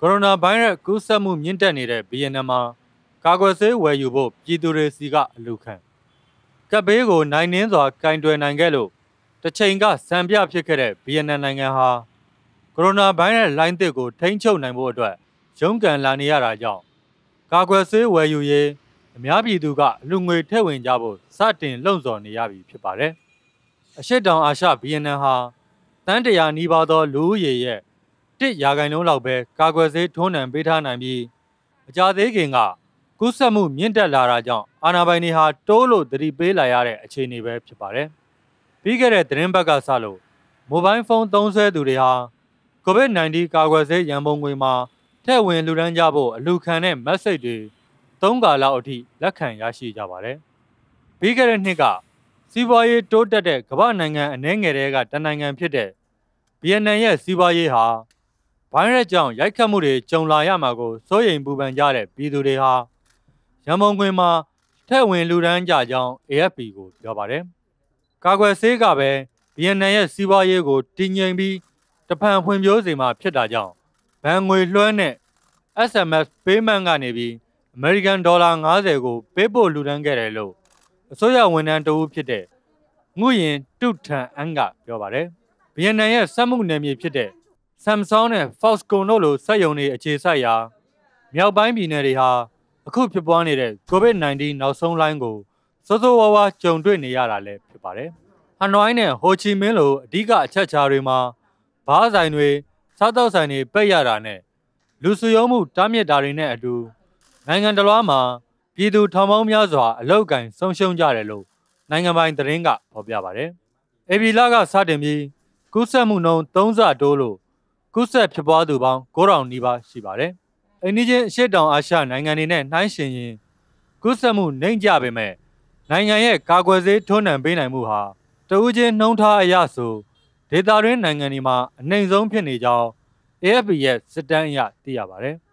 ကိုရိုနာဗိုင်းရပ်စ်ကူးစက်မှုမြင့်တက်နေတဲ့ဗီယက်နမ်မှာကာကွယ်ဆေးဝယ်ယူဖို့ပြည်သူတွေစီကအလူခံကပ်ဘေးကိုနိုင်နှင်းစွာကင်တွယ်နိုင်ခဲ့လို့တစ်ချိန်ကစံပြဖြစ်ခဲ့တဲ့ဗီယက်နမ်နိုင်ငံဟာကိုရိုနာဗိုင်းရပ်စ်လိုင်းသစ်ကိုထိန်းချုပ်နိုင်ဖို့အတွက်ရုန်းကန်လာနေရတာကြောင့်ကာကွယ်ဆေးဝယ်ယူရေးအများပြည်သူကလူငွေထည့်ဝင်ကြဖို့စတင်လှုံ့ဆော်နေရပြီဖြစ်ပါတယ်။အရှက်တောင်အာရှဗီယက်နမ်ဟာတန်းတရာနီးပါးသော လူဦးရေရဲ့1ရာခိုင်နှုန်းလောက်ပဲကာကွယ်ဆေးထိုးနှံပေးထားနိုင်ပြီးအကြသေးခင်ကကူးစက်မှုမြင့်တက်လာတာကြောင့်အာဏာပိုင်တွေဟာတိုးလို့သတိပေးလာရတဲ့အခြေအနေပဲဖြစ်ပါတယ်။ပြီးခဲ့တဲ့သတင်းပတ်ကစလို့မိုဘိုင်းဖုန်းသုံးစွဲသူတွေဟာ COVID-19 ကာကွယ်ဆေးရန်ပုံငွေမှာထည့်ဝင်လူဒန်းကြဖို့အလူခံတဲ့ message တွေသုံးကာလအထိလက်ခံရရှိကြပါတယ်။ပြီးခဲ့တဲ့နှစ်ကစီးပွားရေးတိုးတက်တဲ့ကမ္ဘာနိုင်ငံအနည်းငယ်တွေက တနိုင်ငံဖြစ်တဲ့ဗီယက်နမ်ရဲ့စီးပွားရေးဟာဗိုင်းရပ်ကြောင့်ရိုက်ခတ်မှုတွေကြုံလာရမှာကိုစိုးရိမ်ပူပန်ကြတဲ့ပြည်သူတွေဟာရန်ပုံငွေမှာထက်ဝင်လူဒန်းကြကြောင်း AFP ကိုပြောပါတယ်။ကာကွယ်ဆေးကပဲဗီယက်နမ်ရဲ့စီးပွားရေးကိုတည်ငြိမ်ပြီး တဖန်ဖွံ့ဖြိုးစေမှာဖြစ်တာကြောင့်ဘဏ်ငွေလွှဲနဲ့ SMS payment ကနေပြီး American Dollar 90ကို ပေးပို့လူဒန်းခဲ့တယ်လို့အစိုးရဝန်ထမ်းတဦးဖြစ်တဲ့ငွေရင်တုထန်အန်ကပြောပါတယ်။ဗီယက်နမ်ရဲ့စက်မှုနယ်မြေဖြစ်တဲ့ Samsung နဲ့ Foxconn တို့လိုစက်ရုံတွေအခြေစိုက်ရာမြောက်ပိုင်းပြည်နယ်တွေဟာအခုဖြစ်ပွားနေတဲ့ COVID-19 နောက်ဆုံးလိုင်းကိုစိုးစိုးဝါးဝါကြုံတွေ့နေရတာလည်းဖြစ်ပါတယ်။ဟနွိုင်းနဲ့ဟိုချီမင်းလိုအဓိကအချက်အချာတွေမှာဘားဆိုင်တွေစားတောက်ဆိုင်တွေပိတ်ရတာနဲ့လူစုယုံမှုတားမြစ်တာတွေနဲ့အတူနိုင်ငံတလွှားမှာပြည်သူထောင်ပေါင်းများစွာအလောက်ကင်ဆုံးရှုံးကြတယ်လို့နိုင်ငံပိုင်သတင်းကဖော်ပြပါတယ်။အေဗီလာကစတင်ပြီးကူးစက်မှုနှုန်း၃ဆတိုးလို့ကူးစက်ဖြစ်ပွားသူပေါင်း9000နီးပါးရှိပါတယ်။အိန္ဒိချင်းအရှေ့တောင်အာရှနိုင်ငံတွေနဲ့နှိုင်းယှဉ်ရင်ကူးစက်မှုနှိမ့်ကျပေမဲ့နိုင်ငံရဲ့ကာကွယ်ဆေးထွန်းနှံပေးနိုင်မှုဟာတဦးချင်းနှုံထားအရဆိုဒေတာရင်းနိုင်ငံတွေမှာအနှိမ်ဆုံးဖြစ်နေကြောင်း AFP ရဲ့စစ်တမ်းအရသိရပါတယ်။